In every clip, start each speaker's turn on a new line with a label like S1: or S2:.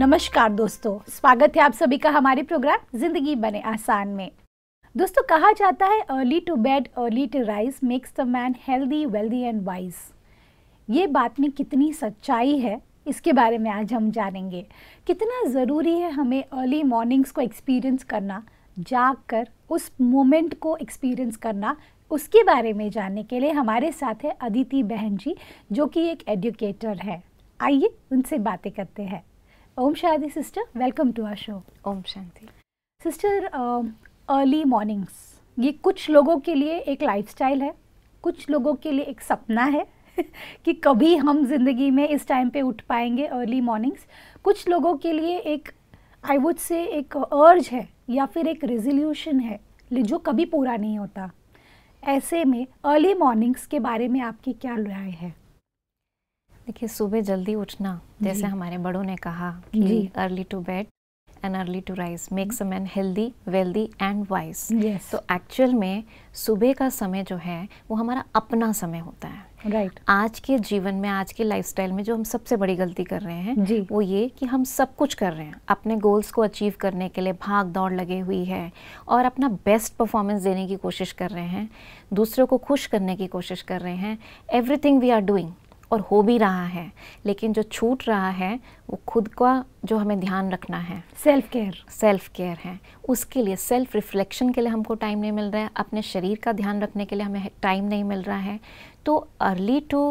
S1: नमस्कार दोस्तों स्वागत है आप सभी का हमारे प्रोग्राम जिंदगी बने आसान में दोस्तों कहा जाता है early to bed early to rise makes the man healthy wealthy and wise ये बात में कितनी सच्चाई है इसके बारे में आज हम जानेंगे कितना ज़रूरी है हमें अर्ली मॉर्निंग्स को एक्सपीरियंस करना जाग कर उस मोमेंट को एक्सपीरियंस करना उसके बारे में जानने के लिए हमारे साथ है अदिति बहन जी जो कि एक एडुकेटर है आइए उनसे बातें करते हैं Om Shanti sister, welcome to our show. Om Shanti. Sister, early um, mornings ये कुछ लोगों के लिए एक लाइफस्टाइल है कुछ लोगों के लिए एक सपना है कि कभी हम जिंदगी में इस टाइम पे उठ पाएंगे अर्ली मॉर्निंग्स कुछ लोगों के लिए एक आई वुड से एक अर्ज है या फिर एक रेजोल्यूशन है जो कभी पूरा नहीं होता ऐसे में अर्ली मॉर्निंग्स के बारे में आपकी क्या राय है देखिए सुबह जल्दी उठना जैसे हमारे बड़ों ने कहा कि
S2: early to bed and early to rise makes a man healthy wealthy and wise तो एक्चुअल में सुबह का समय जो है वो हमारा अपना समय होता है राइट right. आज के जीवन में आज के लाइफस्टाइल में जो हम सबसे बड़ी गलती कर रहे हैं जी. वो ये कि हम सब कुछ कर रहे हैं अपने गोल्स को अचीव करने के लिए भाग दौड़ लगे हुई है और अपना बेस्ट परफॉर्मेंस देने की कोशिश कर रहे हैं दूसरों को खुश करने की कोशिश कर रहे हैं एवरीथिंग वी आर डूइंग और हो भी रहा है लेकिन जो छूट रहा है वो खुद का जो हमें ध्यान रखना है सेल्फ केयर सेल्फ केयर है उसके लिए सेल्फ रिफ्लेक्शन के लिए हमको टाइम नहीं मिल रहा है अपने शरीर का ध्यान रखने के लिए हमें टाइम नहीं मिल रहा है तो अर्ली टू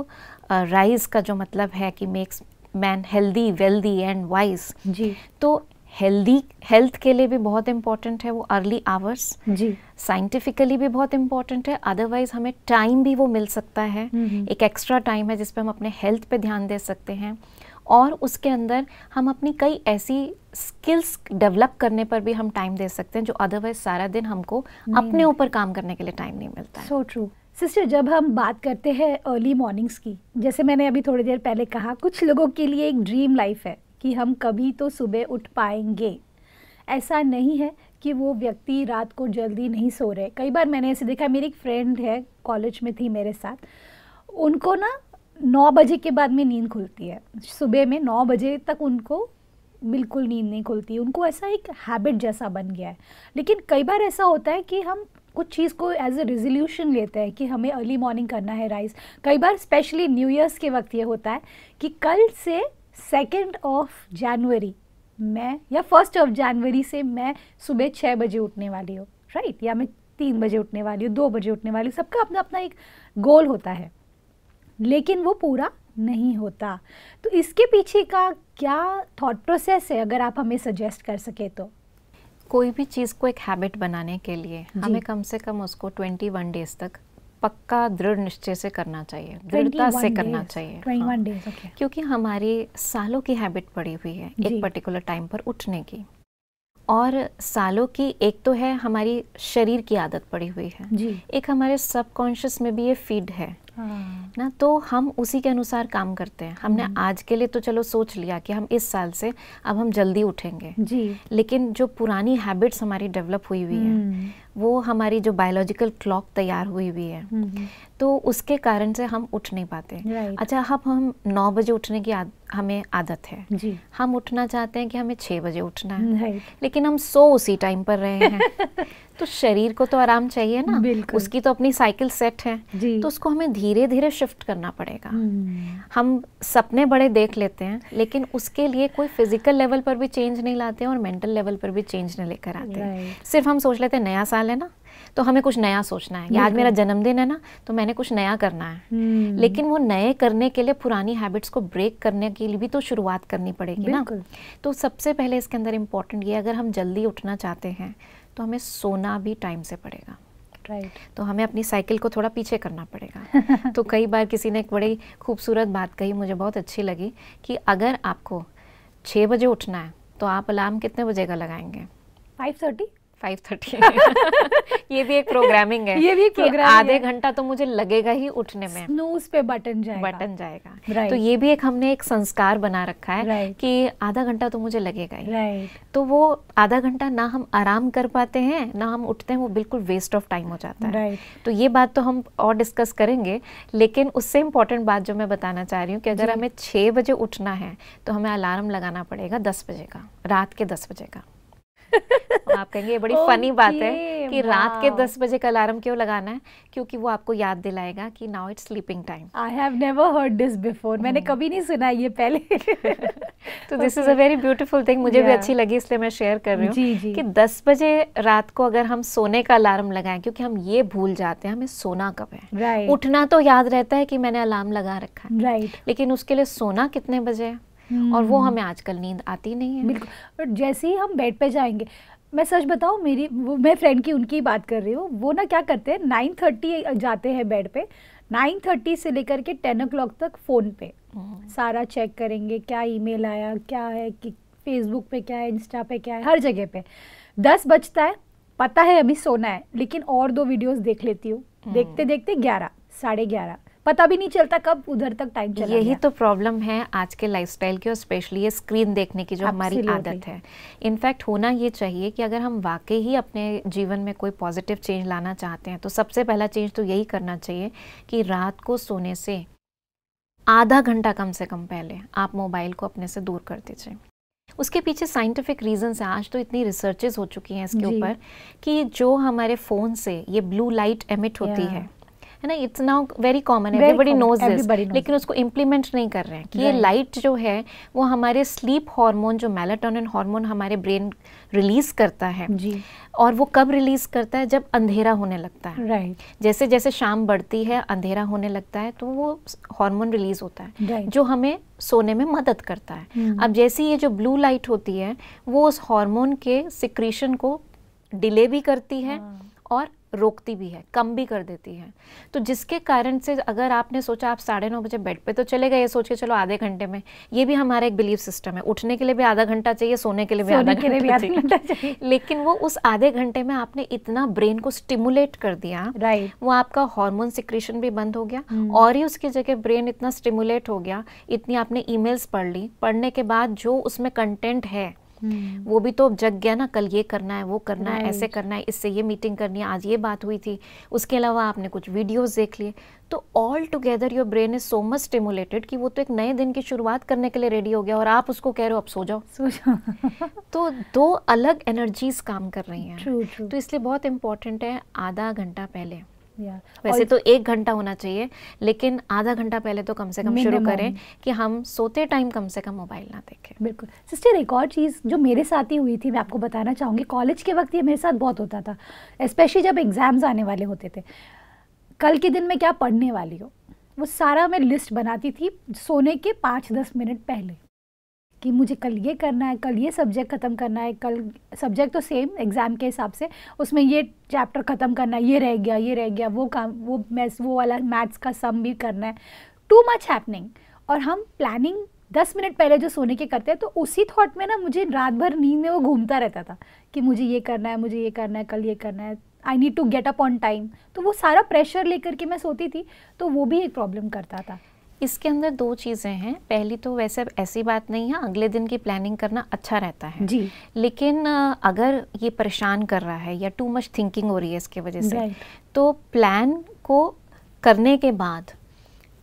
S2: राइज का जो मतलब है कि makes man healthy wealthy and wise जी तो हेल्दी हेल्थ के लिए भी बहुत इम्पोर्टेंट है वो अर्ली आवर्स जी साइंटिफिकली भी बहुत इम्पोर्टेंट है अदरवाइज हमें टाइम भी वो मिल सकता है एक एक्स्ट्रा टाइम है जिसपे हम अपने हेल्थ पे ध्यान दे सकते हैं और उसके अंदर हम अपनी कई ऐसी स्किल्स डेवलप करने पर भी हम टाइम दे सकते हैं जो अदरवाइज सारा दिन हमको हम्म। अपने ऊपर काम करने के लिए टाइम नहीं मिलता
S1: सो ट्रू सिस्टर जब हम बात करते हैं अर्ली मॉर्निंग्स की जैसे मैंने अभी थोड़ी देर पहले कहा कुछ लोगों के लिए एक ड्रीम लाइफ है कि हम कभी तो सुबह उठ पाएंगे ऐसा नहीं है कि वो व्यक्ति रात को जल्दी नहीं सो रहे कई बार मैंने ऐसे देखा मेरी एक फ्रेंड है कॉलेज में थी मेरे साथ उनको ना नौ बजे के बाद में नींद खुलती है सुबह में नौ बजे तक उनको बिल्कुल नींद नहीं खुलती उनको ऐसा एक हैबिट जैसा बन गया है लेकिन कई बार ऐसा होता है कि हम कुछ चीज़ को एज ए रेजोल्यूशन लेते हैं कि हमें अर्ली मॉर्निंग करना है राइस कई बार स्पेशली न्यू ईयर्स के वक्त ये होता है कि कल से सेकेंड ऑफ जनवरी मैं या फर्स्ट ऑफ जनवरी से मैं सुबह छः बजे उठने वाली हूँ राइट या मैं तीन बजे उठने वाली हूँ दो बजे उठने वाली हूँ सबका अपना अपना एक गोल होता है लेकिन वो पूरा नहीं होता तो इसके पीछे का क्या थॉट प्रोसेस है अगर आप हमें सजेस्ट कर सके तो कोई भी चीज़ को एक हैबिट
S2: बनाने के लिए हमें कम से कम उसको ट्वेंटी वन डेज तक पक्का दृढ़ निश्चय से करना चाहिए दृढ़ता से करना days, चाहिए
S1: हाँ। days, okay.
S2: क्योंकि हमारी सालों की हैबिट पड़ी हुई है एक पर्टिकुलर टाइम पर उठने की और सालों की एक तो है हमारी शरीर की आदत पड़ी हुई है जी। एक हमारे सबकॉन्शियस में भी ये फीड है ना तो हम उसी के अनुसार काम करते हैं हमने हम्म। आज के लिए तो चलो सोच लिया कि हम इस साल से अब हम जल्दी उठेंगे जी लेकिन जो पुरानी हैबिट्स हमारी डेवलप हुई हुई है हम्म। वो हमारी जो बायोलॉजिकल क्लॉक तैयार हुई हुई है हम्म, तो उसके कारण से हम उठ नहीं पाते अच्छा अब हम नौ बजे उठने की आद, हमें आदत है जी. हम उठना चाहते हैं कि हमें छः बजे उठना है लेकिन हम सो उसी टाइम पर रहे हैं तो शरीर को तो आराम चाहिए ना बिल्कुल उसकी तो अपनी साइकिल सेट है तो उसको हमें धीरे धीरे शिफ्ट करना पड़ेगा हम्म। हम सपने बड़े देख लेते हैं लेकिन उसके लिए कोई फिजिकल लेवल पर भी चेंज नहीं लाते हैं और मेंटल लेवल पर भी चेंज नहीं लेकर आते सिर्फ हम सोच लेते हैं नया साल है ना तो हमें कुछ नया सोचना है आज मेरा जन्मदिन है ना तो मैंने कुछ नया करना है हम्म। लेकिन वो नए करने के लिए पुरानी हैबिट्स को ब्रेक करने के लिए भी तो शुरुआत करनी पड़ेगी ना तो सबसे पहले इसके अंदर इम्पोर्टेंट ये अगर हम जल्दी उठना चाहते हैं तो हमें सोना भी टाइम से पड़ेगा Right. तो हमें अपनी साइकिल को थोड़ा पीछे करना पड़ेगा तो कई बार किसी ने एक बड़ी खूबसूरत बात कही मुझे बहुत अच्छी लगी कि अगर आपको छः बजे उठना है तो आप अलार्म कितने बजे का लगाएंगे
S1: फाइव थर्टी फाइव थर्टी ये भी
S2: एक प्रोग्रामिंग है ये भी आधे घंटा तो मुझे लगेगा ही उठने में स्नूज पे बटन जाएगा बटन जाएगा right. तो ये भी एक हमने एक संस्कार बना रखा है right. कि आधा घंटा तो मुझे लगेगा ही right. तो वो आधा घंटा ना हम आराम कर पाते हैं ना हम उठते हैं वो बिल्कुल वेस्ट ऑफ टाइम हो जाता है right. तो ये बात तो हम और डिस्कस करेंगे लेकिन उससे इम्पोर्टेंट बात जो मैं बताना चाह रही हूँ कि अगर हमें छः बजे उठना है तो हमें अलार्म लगाना पड़ेगा दस बजे का रात के दस बजे का तो आप कहेंगे ये बड़ी फनी okay, बात है कि रात के 10 बजे का अलार्म क्यों लगाना है क्योंकि वो आपको याद दिलाएगा कि now it's sleeping time I have never heard this before मैंने हम्म। कभी नहीं सुना ये पहले तो this is a very beautiful thing मुझे yeah. भी अच्छी लगी इसलिए मैं शेयर कर रही हूँ कि 10 बजे रात को अगर हम सोने का अलार्म लगाएं क्योंकि हम ये भूल जाते हैं हमें सोना कब है right. उठना तो याद रहता है कि मैंने अलार्म लगा रखा
S1: है right. लेकिन उसके लिए सोना कितने बजे है
S2: और वो हम्म। हमें
S1: आजकल नींद आती नहीं है बिल्कुल और जैसे ही हम बेड पे जाएंगे मैं सच बताऊँ मेरी वो मैं फ्रेंड की उनकी बात कर रही हूँ वो ना क्या करते हैं नाइन थर्टी जाते हैं बेड पे नाइन थर्टी से लेकर के टेन ओ तक फ़ोन पे हम्म। सारा चेक करेंगे क्या ईमेल आया क्या है कि फेसबुक पे क्या है इंस्टा पे क्या है हर जगह पे दस बजता है पता है अभी सोना है लेकिन और दो वीडियोस देख लेती हूँ हम्म। देखते देखते ग्यारह साढ़े ग्यारह पता भी नहीं चलता कब उधर
S2: तक टाइम चला यही तो प्रॉब्लम है आज के लाइफस्टाइल की और स्पेशली ये स्क्रीन देखने की जो हमारी आदत है इनफैक्ट होना ये चाहिए कि अगर हम वाकई ही अपने जीवन में कोई पॉजिटिव चेंज लाना चाहते हैं तो सबसे पहला चेंज तो यही करना चाहिए कि रात को सोने से आधा घंटा कम से कम पहले आप मोबाइल को अपने से दूर कर दीजिए उसके पीछे साइंटिफिक रीजन है आज तो इतनी रिसर्चेज हो चुकी हैं इसके ऊपर कि जो हमारे फ़ोन से ये ब्लू लाइट एमिट होती है है ना it's now very common everybody knows this लेकिन उसको इम्प्लीमेंट नहीं कर रहे हैं कि ये लाइट जो है वो हमारे स्लीप हार्मोन जो मेलाटोनिन हार्मोन हमारे ब्रेन रिलीज करता है और वो कब रिलीज करता है जब अंधेरा होने लगता है राइट right. जैसे जैसे शाम बढ़ती है अंधेरा होने लगता है तो वो हार्मोन रिलीज होता है right. जो हमें सोने में मदद करता है hmm. अब जैसे ये जो ब्लू लाइट होती है वो उस हार्मोन के सिक्रीशन को डिले भी करती है hmm. और रोकती भी है कम भी कर देती है तो जिसके कारण से अगर आपने सोचा आप साढ़े नौ बजे बेड पे तो चले गए सोच के चलो आधे घंटे में ये भी हमारा एक बिलीफ सिस्टम है उठने के लिए भी आधा घंटा चाहिए सोने के लिए भी आधा घंटा चाहिए लेकिन वो उस आधे घंटे में आपने इतना ब्रेन को स्टिमुलेट कर दिया राइट वो आपका हॉर्मोन सिक्रेशन भी बंद हो गया हम्म। और ही उसकी जगह ब्रेन इतना स्टिमुलेट हो गया इतनी आपने ईमेल्स पढ़ ली पढ़ने के बाद जो उसमें कंटेंट है वो भी तो जग गया ना कल ये करना है वो करना है ऐसे करना है इससे ये मीटिंग करनी है आज ये बात हुई थी उसके अलावा आपने कुछ वीडियोस देख लिए तो all together your brain is so much stimulated कि वो तो एक नए दिन की शुरुआत करने के लिए रेडी हो गया और आप उसको कह रहे हो अब सो जाओ सो जाओ तो दो अलग एनर्जीज काम कर रही हैं तो इसलिए बहुत इंपॉर्टेंट है आधा घंटा पहले वैसे तो एक घंटा होना चाहिए लेकिन आधा घंटा पहले तो कम से कम शुरू करें कि हम सोते टाइम कम से कम मोबाइल ना देखें
S1: बिल्कुल सिस्टर एक और चीज़ जो मेरे साथ ही हुई थी मैं आपको बताना चाहूँगी कॉलेज के वक्त ये मेरे साथ बहुत होता था स्पेशली जब एग्ज़ाम्स आने वाले होते थे कल के दिन मैं क्या पढ़ने वाली हूँ वो सारा मैं लिस्ट बनाती थी सोने के पाँच दस मिनट पहले कि मुझे कल ये करना है कल ये सब्जेक्ट ख़त्म करना है कल सब्जेक्ट तो सेम एग्ज़ाम के हिसाब से उसमें ये चैप्टर ख़त्म करना है ये रह गया ये रह गया वो काम वो मैथ्स वो वाला मैथ्स का सम भी करना है टू मच हैपनिंग और हम प्लानिंग दस मिनट पहले जो सोने के करते हैं तो उसी थॉट में ना मुझे रात भर नींद में वो घूमता रहता था कि मुझे ये करना है मुझे ये करना है कल ये करना है I need to get up on time तो वो सारा प्रेशर लेकर के मैं सोती थी तो वो भी एक प्रॉब्लम करता था इसके
S2: अंदर दो चीज़ें हैं पहली तो वैसे ऐसी बात नहीं है अगले दिन की प्लानिंग करना अच्छा रहता है जी लेकिन अगर ये परेशान कर रहा है या टू मच थिंकिंग हो रही है इसके वजह से तो प्लान को करने के बाद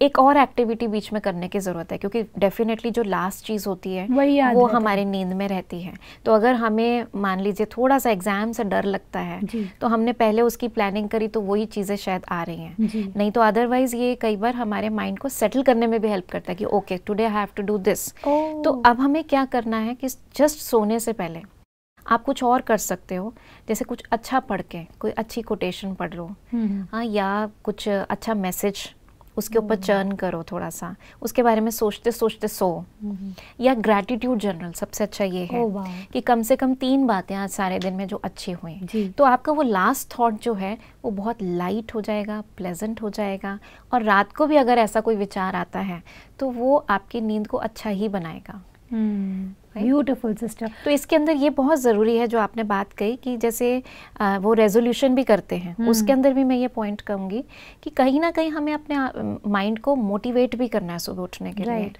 S2: एक और एक्टिविटी बीच में करने की ज़रूरत है क्योंकि डेफिनेटली जो लास्ट चीज़ होती है वही वो हमारी नींद में रहती है तो अगर हमें मान लीजिए थोड़ा सा एग्ज़ाम से डर लगता है तो हमने पहले उसकी प्लानिंग करी तो वही चीज़ें शायद आ रही हैं नहीं तो अदरवाइज़ ये कई बार हमारे माइंड को सेटल करने में भी हेल्प करता है कि okay today I have to do this तो अब हमें क्या करना है कि जस्ट सोने से पहले आप कुछ और कर सकते हो जैसे कुछ अच्छा पढ़ के कोई अच्छी कोटेशन पढ़ लो हम्म। हाँ या कुछ अच्छा मैसेज उसके ऊपर hmm. चर्न करो थोड़ा सा उसके बारे में सोचते सोचते सो hmm. या ग्रेटिट्यूड जनरल सबसे अच्छा ये है oh, कि कम से कम तीन बातें आज सारे दिन में जो अच्छी हुई तो आपका वो लास्ट थॉट जो है वो बहुत लाइट हो जाएगा प्लेजेंट हो जाएगा और रात को भी अगर ऐसा कोई विचार आता है तो वो आपकी नींद को अच्छा ही बनाएगा
S1: ब्यूटिफुल hmm. सिस्टर तो
S2: इसके अंदर ये बहुत ज़रूरी है जो आपने बात कही कि जैसे आ, वो रेजोल्यूशन भी करते हैं hmm. उसके अंदर भी मैं ये पॉइंट कहूँगी कि कहीं ना कहीं हमें अपने माइंड को मोटिवेट भी करना है सुबह उठने के right. लिए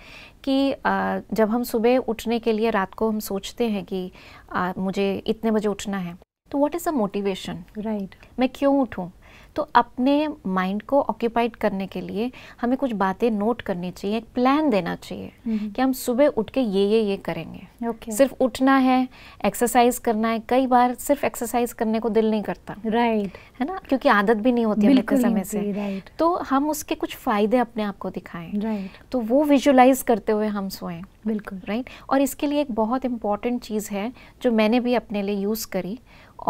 S2: कि आ, जब हम सुबह उठने के लिए रात को हम सोचते हैं कि आ, मुझे इतने बजे उठना है तो what is a motivation right मैं क्यों उठूँ तो अपने माइंड को ऑक्यूपाइड करने के लिए हमें कुछ बातें नोट करनी चाहिए एक प्लान देना चाहिए कि हम सुबह उठ के ये ये ये करेंगे okay. सिर्फ उठना है एक्सरसाइज करना है कई बार सिर्फ एक्सरसाइज करने को दिल नहीं करता राइट right. है ना क्योंकि आदत भी नहीं होती है समय से right. तो हम उसके कुछ फायदे अपने आप को दिखाएं right. तो वो विजुअलाइज करते हुए हम सोएं बिल्कुल राइट और इसके लिए एक बहुत इंपॉर्टेंट चीज़ है जो मैंने भी अपने लिए यूज़ करी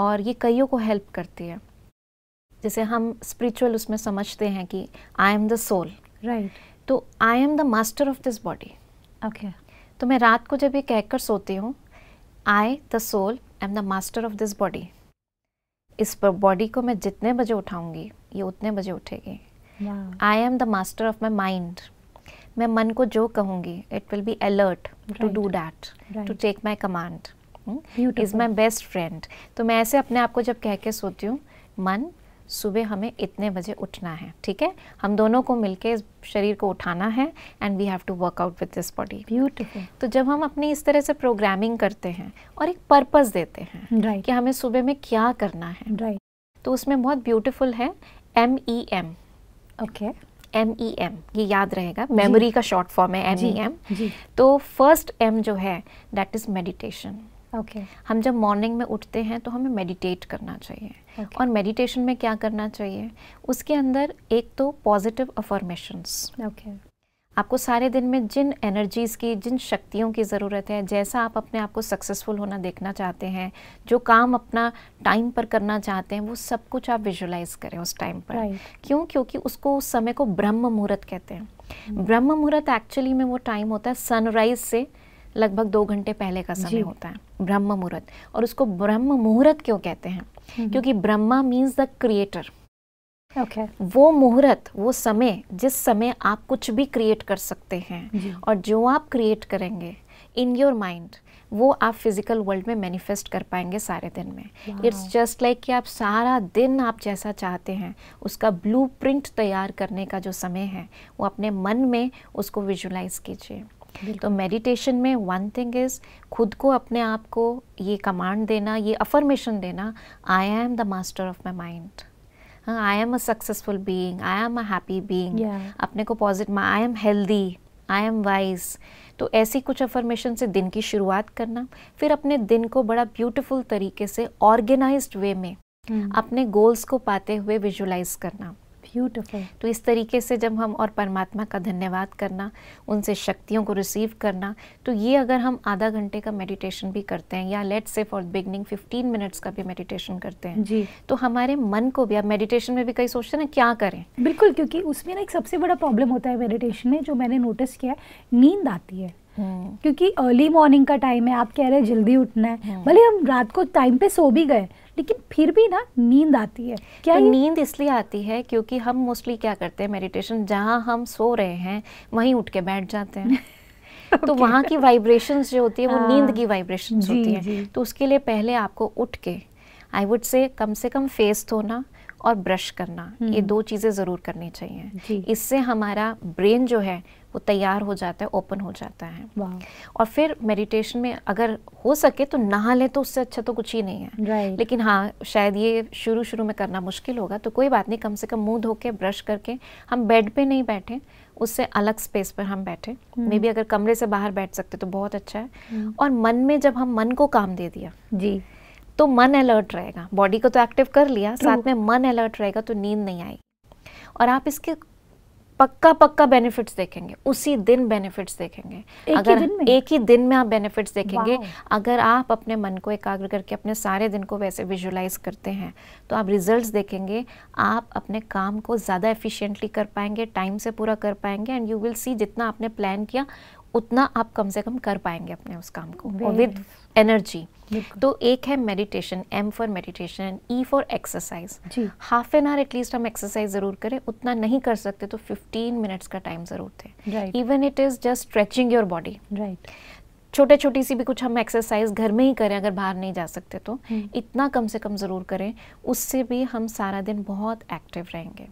S2: और ये कईयों को हेल्प करती है जैसे हम स्पिरिचुअल उसमें समझते हैं कि I am the soul right तो I am the master of this body okay तो मैं रात को जब ये कहकर सोती हूँ I the soul I am the master of this body इस पर बॉडी को मैं जितने बजे उठाऊंगी ये उतने बजे उठेगी I am the master of my mind मैं मन को जो कहूँगी it will be alert to do that to take my command is my best friend तो मैं ऐसे अपने आप को जब कह के सोती हूँ मन सुबह हमें इतने बजे उठना है ठीक है हम दोनों को मिलके इस शरीर को उठाना है and we have to work out with this body beautiful तो जब हम अपनी इस तरह से प्रोग्रामिंग करते हैं और एक पर्पस देते हैं right. कि हमें सुबह में क्या करना है राइट right. तो उसमें बहुत ब्यूटीफुल है M E M okay M E M ये याद रहेगा मेमोरी का शॉर्ट फॉर्म है एम ई एम तो फर्स्ट एम जो है दैट इज़ मेडिटेशन okay. हम जब मॉर्निंग में उठते हैं तो हमें मेडिटेट करना चाहिए okay. और मेडिटेशन में क्या करना चाहिए उसके अंदर एक तो पॉजिटिव अफॉर्मेशंस ओके आपको सारे दिन में जिन एनर्जीज़ की जिन शक्तियों की ज़रूरत है जैसा आप अपने आप को सक्सेसफुल होना देखना चाहते हैं जो काम अपना टाइम पर करना चाहते हैं वो सब कुछ आप विजुलाइज करें उस टाइम पर right. क्यों क्योंकि उसको उस समय को ब्रह्म मुहूर्त कहते हैं hmm. ब्रह्म मुहूर्त एक्चुअली में वो टाइम होता है सनराइज से लगभग दो घंटे पहले का समय होता है ब्रह्म मुहूर्त और उसको ब्रह्म मुहूर्त क्यों कहते हैं हम्म। क्योंकि Brahma means the creator okay वो मुहूर्त वो समय जिस समय आप कुछ भी क्रिएट कर सकते हैं और जो आप क्रिएट करेंगे इन योर माइंड वो आप फिजिकल वर्ल्ड में मैनिफेस्ट कर पाएंगे सारे दिन में इट्स जस्ट लाइक कि आप सारा दिन आप जैसा चाहते हैं उसका ब्लूप्रिंट तैयार करने का जो समय है वो अपने मन में उसको विजुलाइज कीजिए तो मेडिटेशन में वन थिंग इज़ खुद को अपने आप को ये कमांड देना ये अफर्मेशन देना I am the master of my mind I am a successful being I am a happy being अपने को positive I am healthy I am wise तो ऐसी कुछ अफर्मेशन से दिन की शुरुआत करना फिर अपने दिन को बड़ा ब्यूटिफुल तरीके से ऑर्गेनाइज वे में हम्म। अपने गोल्स को पाते हुए विजुलाइज करना
S1: तो
S2: इस तरीके से जब हम और परमात्मा का धन्यवाद करना उनसे शक्तियों को रिसीव करना तो ये अगर हम आधा घंटे का मेडिटेशन भी करते हैं या लेट से फॉर बिगनिंग फिफ्टीन मिनट्स का भी मेडिटेशन करते हैं जी तो हमारे मन को भी आप
S1: मेडिटेशन में भी कई सोचते हैं क्या करें बिल्कुल क्योंकि उसमें ना एक सबसे बड़ा प्रॉब्लम होता है मेडिटेशन में जो मैंने नोटिस किया है नींद आती है हम्म। क्योंकि अर्ली मॉर्निंग का टाइम है आप कह रहे हैं जल्दी उठना है हम्म। भले हम रात को टाइम पे सो भी गए लेकिन फिर भी ना नींद आती है क्या तो
S2: नींद इसलिए आती है क्योंकि हम मोस्टली क्या करते हैं मेडिटेशन जहाँ हम सो रहे हैं वहीं उठ के बैठ जाते हैं तो okay. वहाँ की वाइब्रेशन जो होती है वो हाँ। नींद की वाइब्रेशन होती है तो उसके लिए पहले आपको उठ के आई वुड से कम से कम फेस धोना और ब्रश करना ये हम्म। दो चीज़ें ज़रूर करनी चाहिए इससे हमारा ब्रेन जो है वो तैयार हो जाता है ओपन हो जाता है और फिर मेडिटेशन में अगर हो सके तो नहा लें तो उससे अच्छा तो कुछ ही नहीं है लेकिन हाँ शायद ये शुरू शुरू में करना मुश्किल होगा तो कोई बात नहीं कम से कम मुंह धो के ब्रश करके हम बेड पे नहीं बैठें उससे अलग स्पेस पर हम बैठे मे बी अगर कमरे से बाहर बैठ सकते तो बहुत अच्छा है हम्म। और मन में जब हम मन को काम दे दिया जी तो मन अलर्ट रहेगा बॉडी को तो एक्टिव कर लिया True. साथ में मन अलर्ट रहेगा तो नींद नहीं आएगी और आप इसके पक्का पक्का बेनिफिट्स देखेंगे उसी दिन बेनिफिट्स देखेंगे एक अगर ही दिन में? एक ही दिन में आप बेनिफिट्स देखेंगे अगर आप अपने मन को एकाग्र करके अपने सारे दिन को वैसे विजुलाइज करते हैं तो आप रिजल्ट्स देखेंगे आप अपने काम को ज़्यादा एफिशिएंटली कर पाएंगे टाइम से पूरा कर पाएंगे एंड यू विल सी जितना आपने प्लान किया उतना आप कम से कम कर पाएंगे अपने उस काम को विद एनर्जी तो एक है meditation M for meditation E for exercise half an hour at least हम एक्सरसाइज ज़रूर करें उतना नहीं कर सकते तो फिफ्टीन मिनट्स का टाइम ज़रूर थे even it is just stretching your body right छोटे छोटी सी भी कुछ हम एक्सरसाइज घर में ही करें अगर बाहर नहीं जा सकते तो हम्म। इतना कम से कम ज़रूर करें उससे भी हम सारा दिन बहुत एक्टिव रहेंगे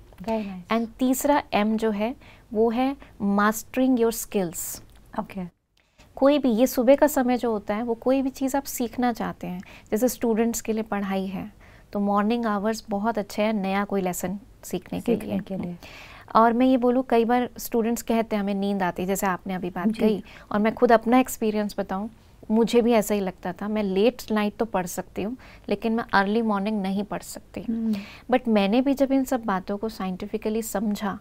S2: एंड तीसरा एम जो है वो है मास्टरिंग योर स्किल्स ओके कोई भी ये सुबह का समय जो होता है वो कोई भी चीज़ आप सीखना चाहते हैं जैसे स्टूडेंट्स के लिए पढ़ाई है तो मॉर्निंग आवर्स बहुत अच्छे हैं नया कोई लेसन सीखने, सीखने के लिए, के लिए। और मैं ये बोलूँ कई बार स्टूडेंट्स कहते हैं हमें नींद आती है जैसे आपने अभी बात कही और मैं खुद अपना एक्सपीरियंस बताऊँ मुझे भी ऐसा ही लगता था मैं लेट नाइट तो पढ़ सकती हूँ लेकिन मैं अर्ली मॉर्निंग नहीं पढ़ सकती बट हम्म। मैंने भी जब इन सब बातों को साइंटिफिकली समझा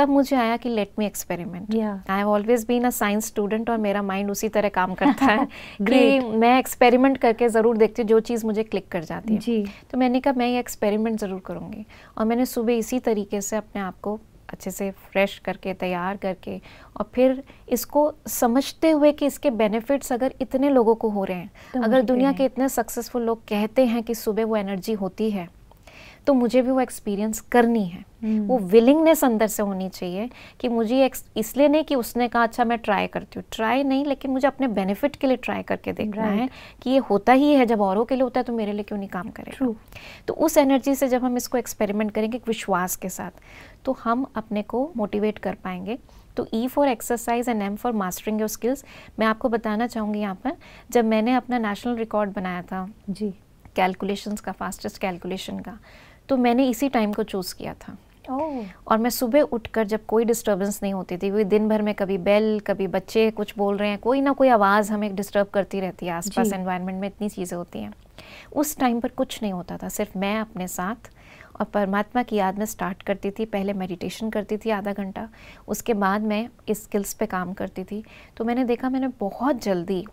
S2: तब मुझे आया कि let me experiment I have always been a science student और मेरा माइंड उसी तरह काम करता है कि मैं एक्सपेरिमेंट करके ज़रूर देखती हूँ जो चीज़ मुझे क्लिक कर जाती है जी. तो मैंने कहा मैं ये एक्सपेरिमेंट ज़रूर करूँगी और मैंने सुबह इसी तरीके से अपने आप को अच्छे से फ्रेश करके तैयार करके और फिर इसको समझते हुए कि इसके बेनिफिट्स अगर इतने लोगों को हो रहे हैं तो अगर दुनिया के इतने सक्सेसफुल लोग कहते हैं कि सुबह वो एनर्जी होती है तो मुझे भी वो एक्सपीरियंस करनी है हम्म। वो विलिंगनेस अंदर से होनी चाहिए कि मुझे इसलिए नहीं कि उसने कहा अच्छा मैं ट्राई करती हूँ ट्राई नहीं लेकिन मुझे अपने बेनिफिट के लिए ट्राई करके देखना right. है कि ये होता ही है जब औरों के लिए होता है तो मेरे लिए क्यों नहीं काम करे तो उस एनर्जी से जब हम इसको एक्सपेरिमेंट करेंगे एक विश्वास के साथ तो हम अपने को मोटिवेट कर पाएंगे तो E for exercise and M for mastering your skills मैं आपको बताना चाहूँगी यहाँ पर जब मैंने अपना नेशनल रिकॉर्ड बनाया था जी कैलकुलेशंस का फास्टेस्ट कैलकुलेशन का तो मैंने इसी टाइम को चूज़ किया था Oh. और मैं सुबह उठकर जब कोई डिस्टर्बेंस नहीं होती थी क्योंकि दिन भर में कभी बेल कभी बच्चे कुछ बोल रहे हैं कोई ना कोई आवाज़ हमें डिस्टर्ब करती रहती है आसपास एनवायरनमेंट में इतनी चीज़ें होती हैं उस टाइम पर कुछ नहीं होता था सिर्फ मैं अपने साथ और परमात्मा की याद में स्टार्ट करती थी पहले मेडिटेशन करती थी आधा घंटा उसके बाद मैं इस स्किल्स पे काम करती थी तो मैंने देखा मैंने बहुत जल्दी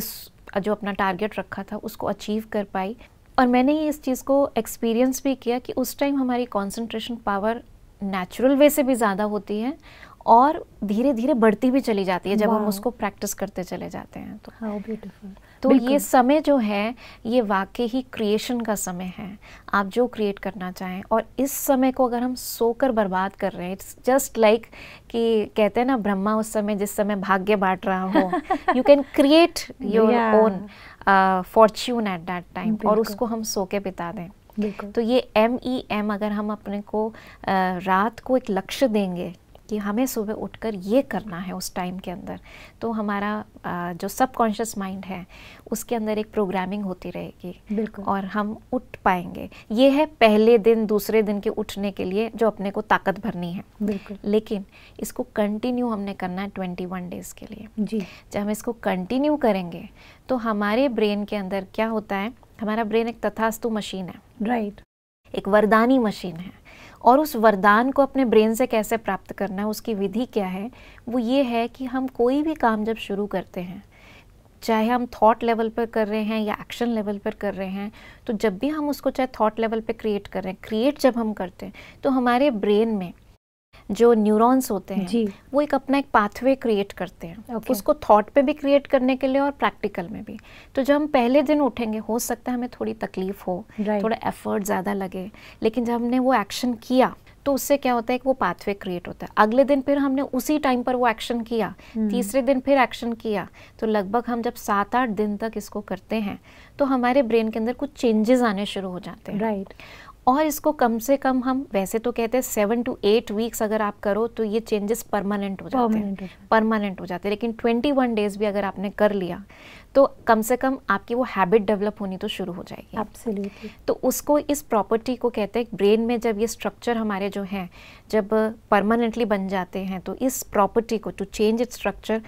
S2: इस जो अपना टारगेट रखा था उसको अचीव कर पाई और मैंने ये इस चीज़ को एक्सपीरियंस भी किया कि उस टाइम हमारी कॉन्सेंट्रेशन पावर नेचुरल वे से भी ज़्यादा होती है और धीरे धीरे बढ़ती भी चली जाती है जब हम उसको प्रैक्टिस करते चले जाते हैं तो
S1: हाउ ब्यूटीफुल तो ये
S2: समय जो है ये वाकई ही क्रिएशन का समय है आप जो क्रिएट करना चाहें और इस समय को अगर हम सोकर बर्बाद कर रहे हैं इट्स जस्ट लाइक कि कहते हैं ना ब्रह्मा उस समय जिस समय भाग्य बांट रहा हो you can create your own fortune at that time और उसको हम सो के बिता दें तो ये एम ई एम अगर हम अपने को uh, रात को एक लक्ष्य देंगे कि हमें सुबह उठकर ये करना है उस टाइम के अंदर तो हमारा जो सबकॉन्शियस माइंड है उसके अंदर एक प्रोग्रामिंग होती रहेगी और हम उठ पाएंगे ये है पहले दिन दूसरे दिन के उठने के लिए जो अपने को ताकत भरनी है लेकिन इसको कंटिन्यू हमने करना है ट्वेंटी वन डेज़ के लिए जी जब हम इसको कंटिन्यू करेंगे तो हमारे ब्रेन के अंदर क्या होता है हमारा ब्रेन एक तथास्तु मशीन है राइट एक वरदानी मशीन है और उस वरदान को अपने ब्रेन से कैसे प्राप्त करना है उसकी विधि क्या है वो ये है कि हम कोई भी काम जब शुरू करते हैं चाहे हम थॉट लेवल पर कर रहे हैं या एक्शन लेवल पर कर रहे हैं तो जब भी हम उसको चाहे थॉट लेवल पर क्रिएट कर रहे हैं क्रिएट जब हम करते हैं तो हमारे ब्रेन में जो न्यूरॉन्स होते हैं वो एक अपना एक पाथवे क्रिएट करते हैं okay. उसको थॉट पे भी क्रिएट करने के लिए और प्रैक्टिकल में भी तो जब हम पहले दिन उठेंगे हो सकता है हमें थोड़ी तकलीफ हो right. थोड़ा एफर्ट ज़्यादा लगे लेकिन जब हमने वो एक्शन किया तो उससे क्या होता है कि वो पाथवे क्रिएट होता है अगले दिन फिर हमने उसी टाइम पर वो एक्शन किया hmm. तीसरे दिन फिर एक्शन किया तो लगभग हम जब सात आठ दिन तक इसको करते हैं तो हमारे ब्रेन के अंदर कुछ चेंजेस आने शुरू हो जाते हैं राइट right. और इसको कम से कम हम वैसे तो कहते हैं सेवन टू एट वीक्स अगर आप करो तो ये चेंजेस परमानेंट हो जाते हैं परमानेंट हो जाते हैं लेकिन ट्वेंटी वन डेज भी अगर आपने कर लिया तो कम से कम आपकी वो हैबिट डेवलप होनी तो शुरू हो जाएगी एब्सोल्युटली तो उसको इस प्रॉपर्टी को कहते हैं ब्रेन में जब ये स्ट्रक्चर हमारे जो हैं जब परमानेंटली बन जाते हैं तो इस प्रॉपर्टी को to change it structure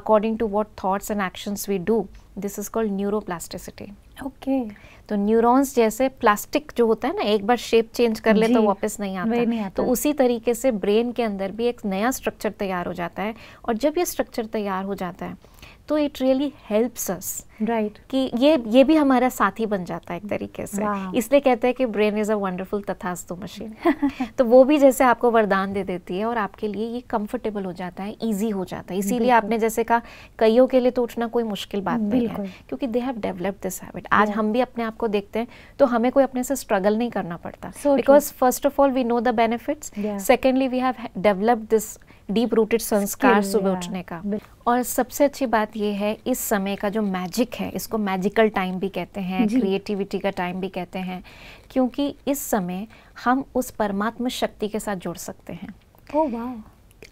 S2: according to what thoughts and actions we do this is called neuroplasticity okay तो न्यूरॉन्स जैसे प्लास्टिक जो होता है ना एक बार शेप चेंज कर ले तो वापस नहीं आता नहीं आता तो उसी तरीके से ब्रेन के अंदर भी एक नया स्ट्रक्चर तैयार हो जाता है और जब ये स्ट्रक्चर तैयार हो जाता है तो it really helps us right कि ये ये भी हमारा साथी बन जाता है एक तरीके से इसलिए कहते हैं कि ब्रेन इज़ अ वंडरफुल तथास्तु मशीन तो वो भी जैसे आपको वरदान दे देती है और आपके लिए ये कंफर्टेबल हो जाता है इजी हो जाता है इसीलिए आपने जैसे कहा कईयों के लिए तो उठना कोई मुश्किल बात नहीं है क्योंकि they have developed this habit आज हम भी अपने आप को देखते हैं तो हमें कोई अपने से स्ट्रगल नहीं करना पड़ता because first of all we know the benefits secondly we have developed this deep rooted संस्कार सुबह उठने का और सबसे अच्छी बात यह है इस समय का जो मैजिक है इसको मैजिकल टाइम भी कहते हैं क्रिएटिविटी का टाइम भी कहते हैं क्योंकि इस समय हम उस परमात्मा शक्ति के साथ जुड़ सकते हैं
S1: oh, wow.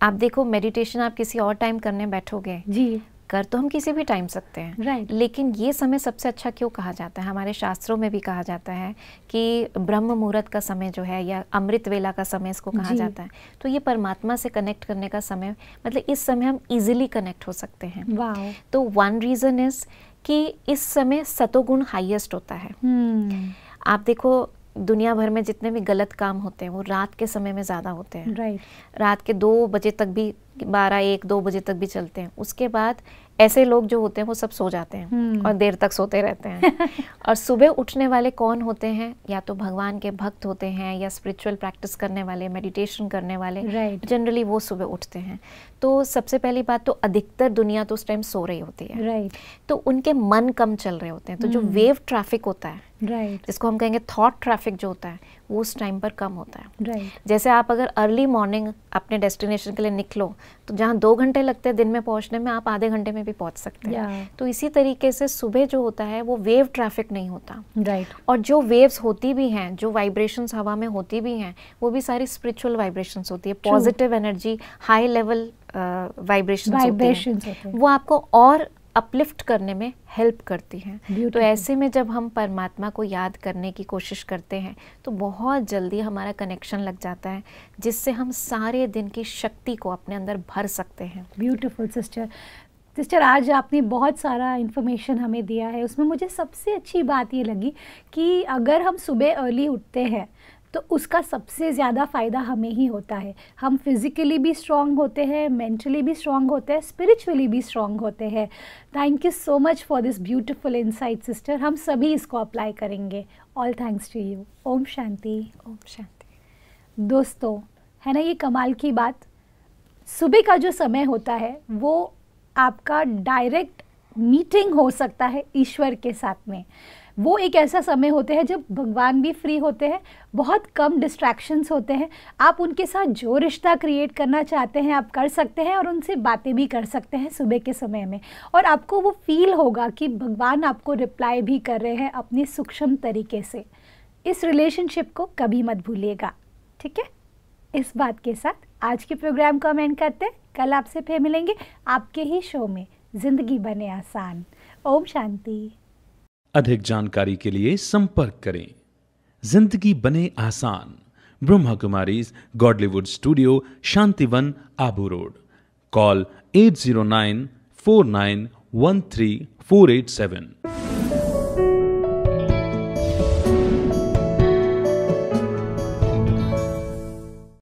S2: आप देखो मेडिटेशन आप किसी और टाइम करने बैठोगे जी लेकर तो हम किसी भी टाइम सकते हैं राइट right. लेकिन ये समय सबसे अच्छा क्यों कहा जाता है हमारे शास्त्रों में भी कहा जाता है कि ब्रह्म मुहूर्त का समय जो है या अमृत वेला का समय इसको कहा जाता है तो ये परमात्मा से कनेक्ट करने का समय मतलब इस समय हम इजिली कनेक्ट हो सकते हैं wow. तो वन रीज़न इज़ कि इस समय सतोगुण हाइएस्ट होता है
S1: hmm.
S2: आप देखो दुनिया भर में जितने भी गलत काम होते हैं वो रात के समय में ज़्यादा होते हैं right. रात के दो बजे तक भी बारह एक दो बजे तक भी चलते हैं उसके बाद ऐसे लोग जो होते हैं वो सब सो जाते हैं हम्म। और देर तक सोते रहते हैं और सुबह उठने वाले कौन होते हैं या तो भगवान के भक्त होते हैं या स्पिरिचुअल प्रैक्टिस करने वाले मेडिटेशन करने वाले जनरली right. वो सुबह उठते हैं तो सबसे पहली बात तो अधिकतर दुनिया तो उस टाइम सो रही होती है right. तो उनके मन कम चल रहे होते हैं तो जो वेव हम्म। ट्रैफिक होता है right. जिसको हम कहेंगे थॉट ट्रैफिक जो होता है वो उस टाइम पर कम होता है right. जैसे आप अगर अर्ली मॉर्निंग अपने डेस्टिनेशन के लिए निकलो तो जहाँ दो घंटे लगते हैं दिन में पहुँचने में आप आधे घंटे में भी पहुँच सकते हैं तो इसी तरीके से सुबह जो होता है वो वेव ट्रैफिक नहीं होता राइट right. और जो वेव्स होती भी हैं जो वाइब्रेशंस हवा में होती भी हैं वो भी सारी स्पिरिचुअल वाइब्रेशंस होती है positive energy high level vibration vibration वो आपको और अपलिफ्ट करने में हेल्प करती हैं तो ऐसे में जब हम परमात्मा को याद करने की कोशिश करते हैं तो बहुत जल्दी हमारा कनेक्शन लग जाता है जिससे हम सारे दिन की शक्ति को अपने अंदर भर सकते
S1: हैं ब्यूटीफुल सिस्टर सिस्टर आज आपने बहुत सारा इन्फॉर्मेशन हमें दिया है उसमें मुझे सबसे अच्छी बात ये लगी कि अगर हम सुबह अर्ली उठते हैं तो उसका सबसे ज़्यादा फ़ायदा हमें ही होता है हम फिज़िकली भी स्ट्रॉन्ग होते हैं मेंटली भी स्ट्रॉन्ग होते हैं स्पिरिचुअली भी स्ट्रॉन्ग होते हैं thank you so much for this beautiful insight sister हम सभी इसको अप्लाई करेंगे ऑल थैंक्स टू यू ओम शांति ओम शांति दोस्तों है ना ये कमाल की बात सुबह का जो समय होता है वो आपका डायरेक्ट मीटिंग हो सकता है ईश्वर के साथ में वो एक ऐसा समय होता है जब भगवान भी फ्री होते हैं बहुत कम डिस्ट्रैक्शंस होते हैं आप उनके साथ जो रिश्ता क्रिएट करना चाहते हैं आप कर सकते हैं और उनसे बातें भी कर सकते हैं सुबह के समय में और आपको वो फील होगा कि भगवान आपको रिप्लाई भी कर रहे हैं अपने सूक्ष्म तरीके से इस रिलेशनशिप को कभी मत भूलिएगा ठीक है इस बात के साथ आज के प्रोग्राम को हम एंड करते हैं कल आपसे फिर मिलेंगे आपके ही शो में ज़िंदगी बने आसान ओम शांति अधिक जानकारी के लिए संपर्क करें जिंदगी बने आसान Brahma Kumari Godlywood studio Shantivan Abu Road call at zero nine four nine one three four eight seven